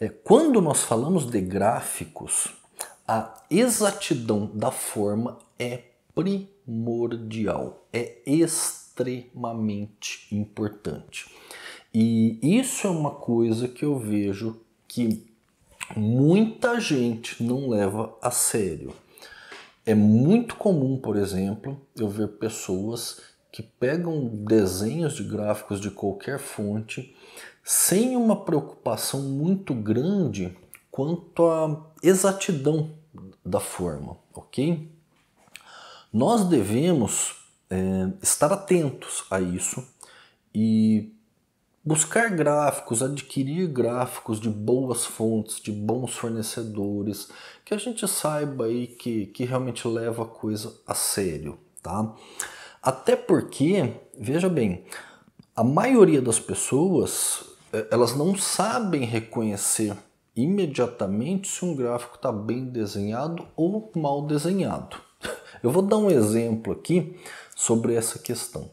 É, quando nós falamos de gráficos, a exatidão da forma é primordial, é extremamente importante. E isso é uma coisa que eu vejo que muita gente não leva a sério. É muito comum, por exemplo, eu ver pessoas que pegam desenhos de gráficos de qualquer fonte sem uma preocupação muito grande quanto à exatidão da forma, ok? Nós devemos é, estar atentos a isso e buscar gráficos, adquirir gráficos de boas fontes, de bons fornecedores, que a gente saiba aí que, que realmente leva a coisa a sério, tá? Até porque, veja bem, a maioria das pessoas é, elas não sabem reconhecer imediatamente se um gráfico está bem desenhado ou mal desenhado. Eu vou dar um exemplo aqui sobre essa questão.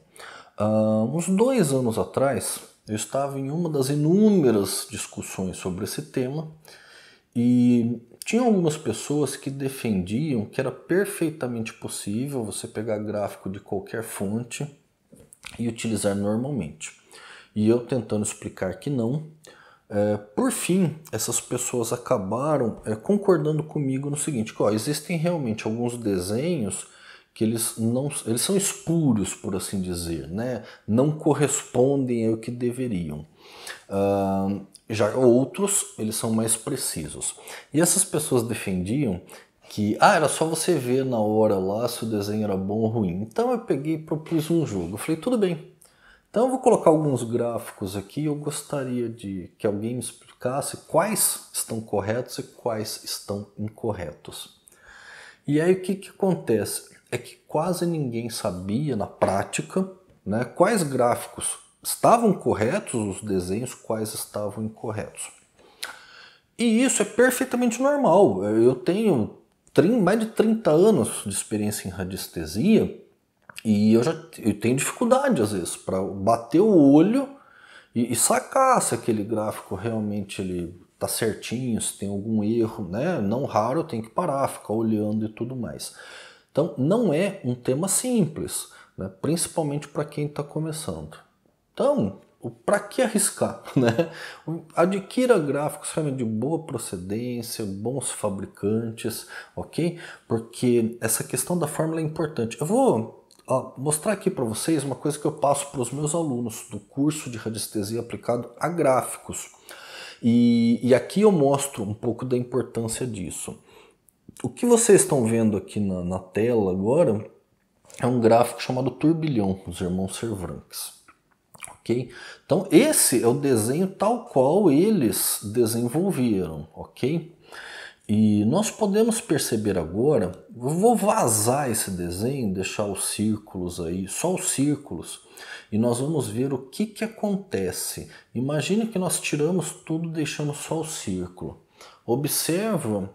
Uh, uns dois anos atrás, eu estava em uma das inúmeras discussões sobre esse tema e tinha algumas pessoas que defendiam que era perfeitamente possível você pegar gráfico de qualquer fonte e utilizar normalmente e eu tentando explicar que não. É, por fim, essas pessoas acabaram é, concordando comigo no seguinte: que, ó, existem realmente alguns desenhos que eles não eles são espúrios, por assim dizer, né? não correspondem ao que deveriam. Ah, já outros eles são mais precisos. E essas pessoas defendiam que ah, era só você ver na hora lá se o desenho era bom ou ruim. Então eu peguei e propus um jogo. Eu falei, tudo bem, então eu vou colocar alguns gráficos aqui. Eu gostaria de que alguém me explicasse quais estão corretos e quais estão incorretos. E aí o que, que acontece? É que quase ninguém sabia na prática né, quais gráficos estavam corretos, os desenhos, quais estavam incorretos. E isso é perfeitamente normal. Eu tenho mais de 30 anos de experiência em radiestesia e eu já eu tenho dificuldade às vezes para bater o olho e, e, sacar se aquele gráfico realmente ele tá certinho, se tem algum erro, né? Não raro eu tenho que parar, ficar olhando e tudo mais. Então não é um tema simples, né? principalmente para quem está começando. Então, para que arriscar? Né? Adquira gráficos realmente de boa procedência, bons fabricantes, ok? Porque essa questão da fórmula é importante. Eu vou mostrar aqui para vocês uma coisa que eu passo para os meus alunos do curso de radiestesia aplicado a gráficos. E, e aqui eu mostro um pouco da importância disso. O que vocês estão vendo aqui na, na tela agora é um gráfico chamado Turbilhão, dos irmãos Cervantes. ok Então esse é o desenho tal qual eles desenvolveram, ok? E nós podemos perceber agora vou vazar esse desenho, deixar os círculos aí, só os círculos, e nós vamos ver o que, que acontece. Imagine que nós tiramos tudo, deixamos só o círculo. Observa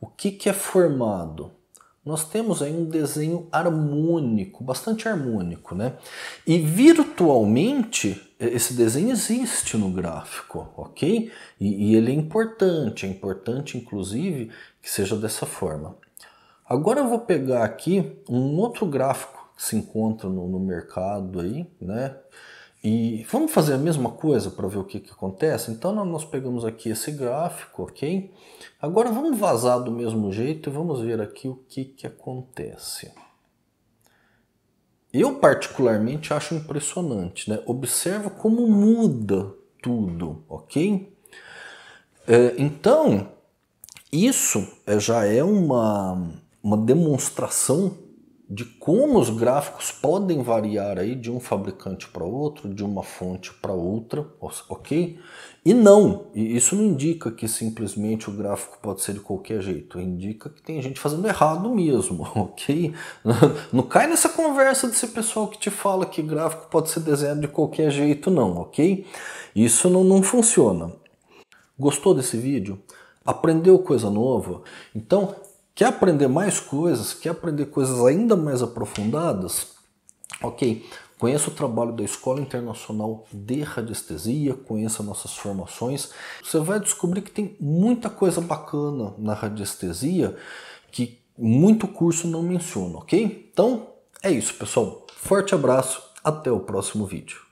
o que, que é formado. Nós temos aí um desenho harmônico, bastante harmônico, né? E virtualmente esse desenho existe no gráfico, ok? E, e ele é importante, é importante inclusive que seja dessa forma. Agora eu vou pegar aqui um outro gráfico que se encontra no, no mercado aí, né? E vamos fazer a mesma coisa para ver o que, que acontece? Então nós pegamos aqui esse gráfico, ok? Agora vamos vazar do mesmo jeito e vamos ver aqui o que, que acontece. Eu particularmente acho impressionante, né? Observa como muda tudo, ok? É, então, isso é, já é uma uma demonstração de como os gráficos podem variar aí de um fabricante para outro, de uma fonte para outra, ok? E não, isso não indica que simplesmente o gráfico pode ser de qualquer jeito, indica que tem gente fazendo errado mesmo, ok? Não cai nessa conversa desse pessoal que te fala que gráfico pode ser desenhado de qualquer jeito não, ok? Isso não, não funciona. Gostou desse vídeo? Aprendeu coisa nova? Então Quer aprender mais coisas? Quer aprender coisas ainda mais aprofundadas? Ok, conheça o trabalho da Escola Internacional de Radiestesia, conheça nossas formações. Você vai descobrir que tem muita coisa bacana na radiestesia que muito curso não menciona, ok? Então é isso, pessoal. Forte abraço, até o próximo vídeo.